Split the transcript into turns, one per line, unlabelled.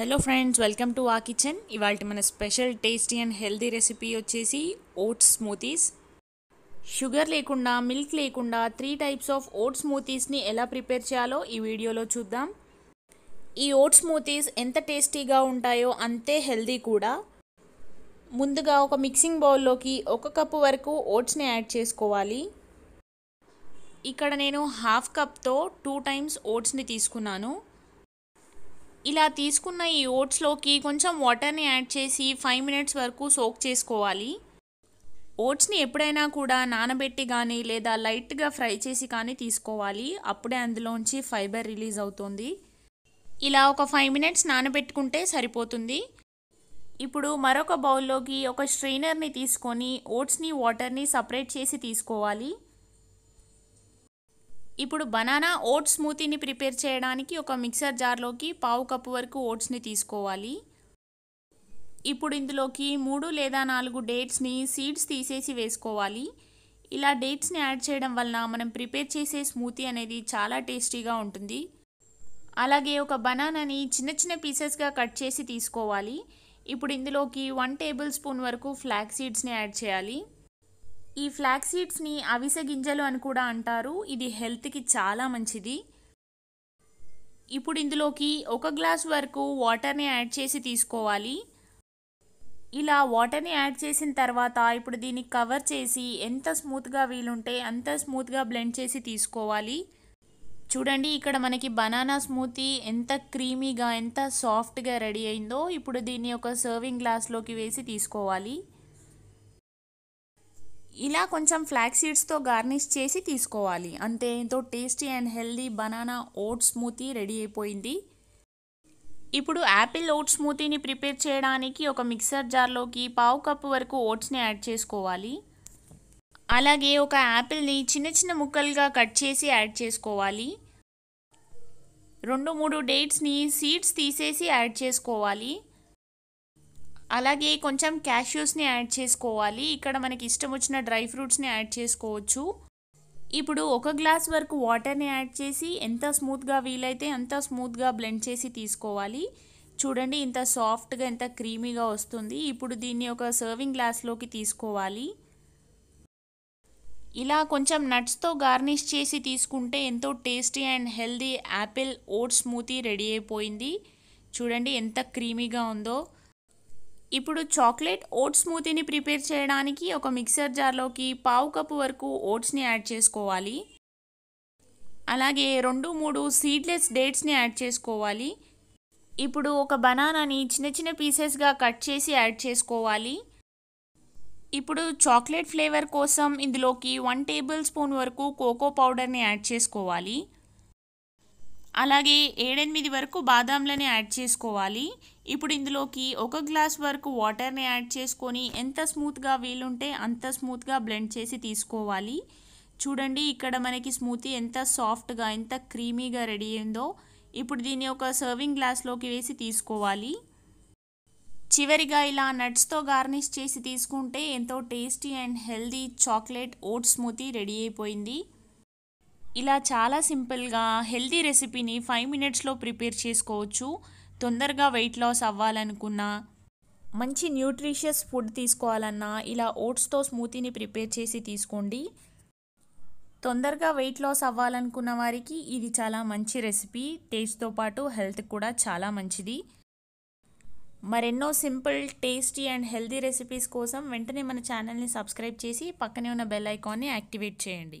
hello friends welcome to ఆ kitchen ఇవాళ మన special tasty and healthy recipe వచ్చేసి ఓట్స్ స్మూతీస్ షుగర్ లేకుండా మిల్క్ లేకుండా త్రీ టైప్స్ ఆఫ్ ఓట్స్ స్మూతీస్ని ఎలా ప్రిపేర్ చేయాలో ఈ వీడియోలో చూద్దాం ఈ ఓట్స్ స్మూతీస్ ఎంత టేస్టీగా ఉంటాయో అంతే హెల్దీ కూడా ముందుగా ఒక మిక్సింగ్ బౌల్లోకి ఒక కప్పు వరకు ఓట్స్ని యాడ్ చేసుకోవాలి ఇక్కడ నేను హాఫ్ కప్తో టూ టైమ్స్ ఓట్స్ని తీసుకున్నాను ఇలా తీసుకున్న ఈ ఓట్స్లోకి కొంచెం వాటర్ని యాడ్ చేసి ఫైవ్ మినిట్స్ వరకు సోక్ చేసుకోవాలి ఓట్స్ని ఎప్పుడైనా కూడా నానబెట్టి కానీ లేదా లైట్గా ఫ్రై చేసి కానీ తీసుకోవాలి అప్పుడే అందులోంచి ఫైబర్ రిలీజ్ అవుతుంది ఇలా ఒక ఫైవ్ మినిట్స్ నానబెట్టుకుంటే సరిపోతుంది ఇప్పుడు మరొక బౌల్లోకి ఒక స్ట్రెయినర్ని తీసుకొని ఓట్స్ని వాటర్ని సపరేట్ చేసి తీసుకోవాలి ఇప్పుడు బనానా ఓట్స్ స్మూతీని ప్రిపేర్ చేయడానికి ఒక మిక్సర్ జార్లోకి పావు కప్పు వరకు ఓట్స్ని తీసుకోవాలి ఇప్పుడు ఇందులోకి మూడు లేదా నాలుగు డేట్స్ని సీడ్స్ తీసేసి వేసుకోవాలి ఇలా డేట్స్ని యాడ్ చేయడం వలన మనం ప్రిపేర్ చేసే స్మూతీ అనేది చాలా టేస్టీగా ఉంటుంది అలాగే ఒక బనానాని చిన్న చిన్న పీసెస్గా కట్ చేసి తీసుకోవాలి ఇప్పుడు ఇందులోకి వన్ టేబుల్ స్పూన్ వరకు ఫ్లాక్ సీడ్స్ని యాడ్ చేయాలి ఈ ఫ్లాక్స్ సీడ్స్ని అవిసె గింజలు అని కూడా అంటారు ఇది హెల్త్కి చాలా మంచిది ఇప్పుడు ఇందులోకి ఒక గ్లాస్ వరకు వాటర్ని యాడ్ చేసి తీసుకోవాలి ఇలా వాటర్ని యాడ్ చేసిన తర్వాత ఇప్పుడు దీన్ని కవర్ చేసి ఎంత స్మూత్గా వీలుంటే అంత స్మూత్గా బ్లెండ్ చేసి తీసుకోవాలి చూడండి ఇక్కడ మనకి బనానా స్మూతీ ఎంత క్రీమీగా ఎంత సాఫ్ట్గా రెడీ అయిందో ఇప్పుడు దీన్ని ఒక సర్వింగ్ గ్లాస్లోకి వేసి తీసుకోవాలి ఇలా కొంచెం ఫ్లాక్ సీడ్స్తో గార్నిష్ చేసి తీసుకోవాలి అంతే ఎంతో tasty and healthy banana oat smoothie ready అయిపోయింది ఇప్పుడు యాపిల్ ఓట్ స్మూతీని ప్రిపేర్ చేయడానికి ఒక మిక్సర్ జార్లోకి పావు కప్పు వరకు ఓట్స్ని యాడ్ చేసుకోవాలి అలాగే ఒక యాపిల్ని చిన్న చిన్న ముక్కలుగా కట్ చేసి యాడ్ చేసుకోవాలి రెండు మూడు డేట్స్ని సీడ్స్ తీసేసి యాడ్ చేసుకోవాలి అలాగే కొంచెం క్యాష్యూస్ని యాడ్ చేసుకోవాలి ఇక్కడ మనకి ఇష్టం వచ్చిన డ్రై ఫ్రూట్స్ని యాడ్ చేసుకోవచ్చు ఇప్పుడు ఒక గ్లాస్ వరకు వాటర్ని యాడ్ చేసి ఎంత స్మూత్గా వీలైతే అంత స్మూత్గా బ్లెండ్ చేసి తీసుకోవాలి చూడండి ఇంత సాఫ్ట్గా ఎంత క్రీమీగా వస్తుంది ఇప్పుడు దీన్ని ఒక సర్వింగ్ గ్లాస్లోకి తీసుకోవాలి ఇలా కొంచెం నట్స్తో గార్నిష్ చేసి తీసుకుంటే ఎంతో tasty and healthy apple oat smoothie ready అయిపోయింది చూడండి ఎంత క్రీమీగా ఉందో ఇప్పుడు చాక్లెట్ ఓట్ స్మూతీని ప్రిపేర్ చేయడానికి ఒక మిక్సర్ జార్లోకి పావు కప్పు వరకు ఓట్స్ని యాడ్ చేసుకోవాలి అలాగే రెండు మూడు సీడ్లెస్ డేట్స్ని యాడ్ చేసుకోవాలి ఇప్పుడు ఒక బనానాని చిన్న చిన్న పీసెస్గా కట్ చేసి యాడ్ చేసుకోవాలి ఇప్పుడు చాక్లెట్ ఫ్లేవర్ కోసం ఇందులోకి వన్ టేబుల్ స్పూన్ వరకు కోకో పౌడర్ని యాడ్ చేసుకోవాలి అలాగే ఏడెనిమిది వరకు బాదాంలని యాడ్ చేసుకోవాలి ఇప్పుడు ఇందులోకి ఒక గ్లాస్ వరకు వాటర్ని యాడ్ చేసుకొని ఎంత స్మూత్గా వీలుంటే అంత స్మూత్గా బ్లెండ్ చేసి తీసుకోవాలి చూడండి ఇక్కడ మనకి స్మూతీ ఎంత సాఫ్ట్గా ఎంత క్రీమీగా రెడీ అయిందో ఇప్పుడు దీన్ని ఒక సర్వింగ్ గ్లాస్లోకి వేసి తీసుకోవాలి చివరిగా ఇలా నట్స్తో గార్నిష్ చేసి తీసుకుంటే ఎంతో tasty and healthy chocolate oat smoothie ready అయిపోయింది ఇలా చాలా సింపుల్గా హెల్తీ రెసిపీని ఫైవ్ మినిట్స్లో ప్రిపేర్ చేసుకోవచ్చు తొందరగా వెయిట్ లాస్ అవ్వాలనుకున్నా మంచి న్యూట్రిషియస్ ఫుడ్ తీసుకోవాలన్నా ఇలా ఓట్స్తో స్మూతీని ప్రిపేర్ చేసి తీసుకోండి తొందరగా వెయిట్ లాస్ అవ్వాలనుకున్న వారికి ఇది చాలా మంచి రెసిపీ టేస్ట్తో పాటు హెల్త్ కూడా చాలా మంచిది మరెన్నో simple tasty and healthy recipes కోసం వెంటనే మన ఛానల్ని సబ్స్క్రైబ్ చేసి పక్కనే ఉన్న బెల్ ఐకాన్ని యాక్టివేట్ చేయండి